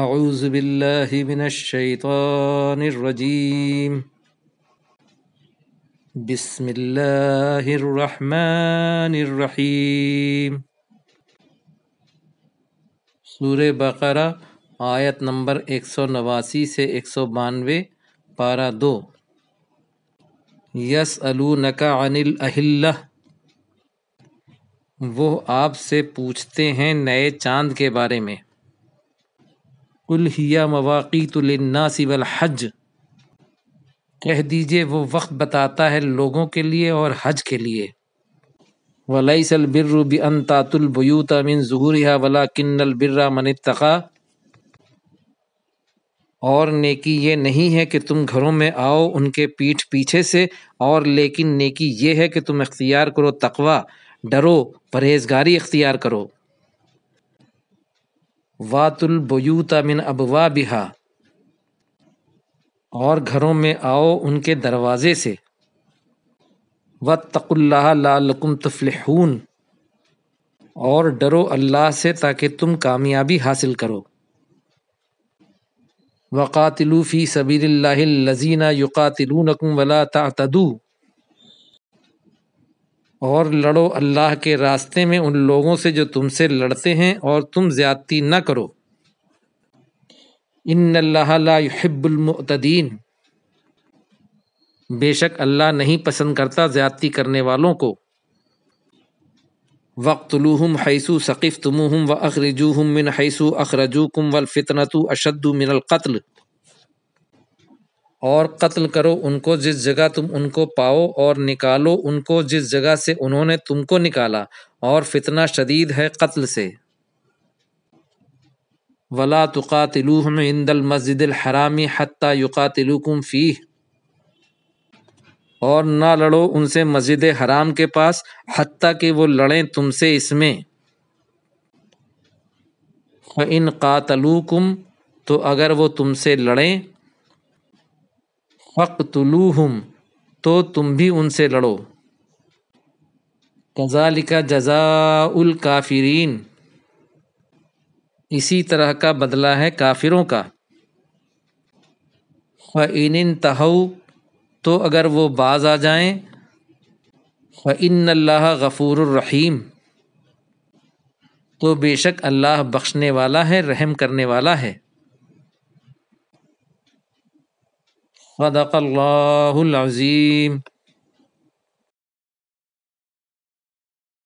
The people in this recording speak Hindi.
أعوذ بالله من الشيطان الرجيم بسم الله الرحمن الرحيم सूर्य बकरा आयत नंबर एक सौ नवासी से एक सौ बानवे पारा दो यस अलू नका अनिल अहिल्ला वो आपसे पूछते हैं नए चांद के बारे में कुल्हिया मवाक़ी तुलनासिवल हज कह दीजिए वो वक्त बताता है लोगों के लिए और हज के लिए वलैसल बिर्र बि अन तातुलबयूत मिन जहूरिया वला किन्नल बिर्रा मन तका और नेकी ये नहीं है कि तुम घरों में आओ उनके पीठ पीछे से और लेकिन नेकी ये है कि तुम इख्तियार करो तकवा डरो परहेजगारी इख्तियार करो वातुल बयूता मिन अबवा बिहा और घरों में आओ उनके दरवाजे से व तकुल्ला लालकुम तफलहून और डरो अल्लाह से ताकि तुम कामयाबी हासिल करो वक़ातिलूफ़ी सबीरल्लाजीना युकातिलूनकुम वला तदू और लड़ो अल्लाह के रास्ते में उन लोगों से जो तुमसे लड़ते हैं और तुम ज़्यादती न करो इन बेशक अल्लाह नहीं पसंद करता ज़्यादती करने वालों को लूहम हैसु सकीफ़ तुम व अखरजूहम मिन हैसु अखरजूकुम वलफ़ितनतु अशद्दु मिनल कत्ल और कत्ल करो उनको जिस जगह तुम उनको पाओ और निकालो उनको जिस जगह से उन्होंने तुमको निकाला और फितना शदीद है कत्ल से वला तुकातिलूहम इंदल मस्जिद हरामी हत्ता युकातिलुकुम फ़ी और ना लड़ो उनसे मस्जिद हराम के पास हती कि वो लड़ें तुमसे इसमें इन कातलूकुम तो अगर वो तुमसे लड़ें फ़क्तलूहम तो तुम भी उनसे लड़ो कज़ालिका जजाउल काफिरीन इसी तरह का बदला है काफिरों का फ़िन तहऊ तो अगर वो बाज आ जाए फ़िन गफ़ूर रहीम तो बेशक अल्लाह बख्शने वाला है रहम करने वाला है صدق الله العظيم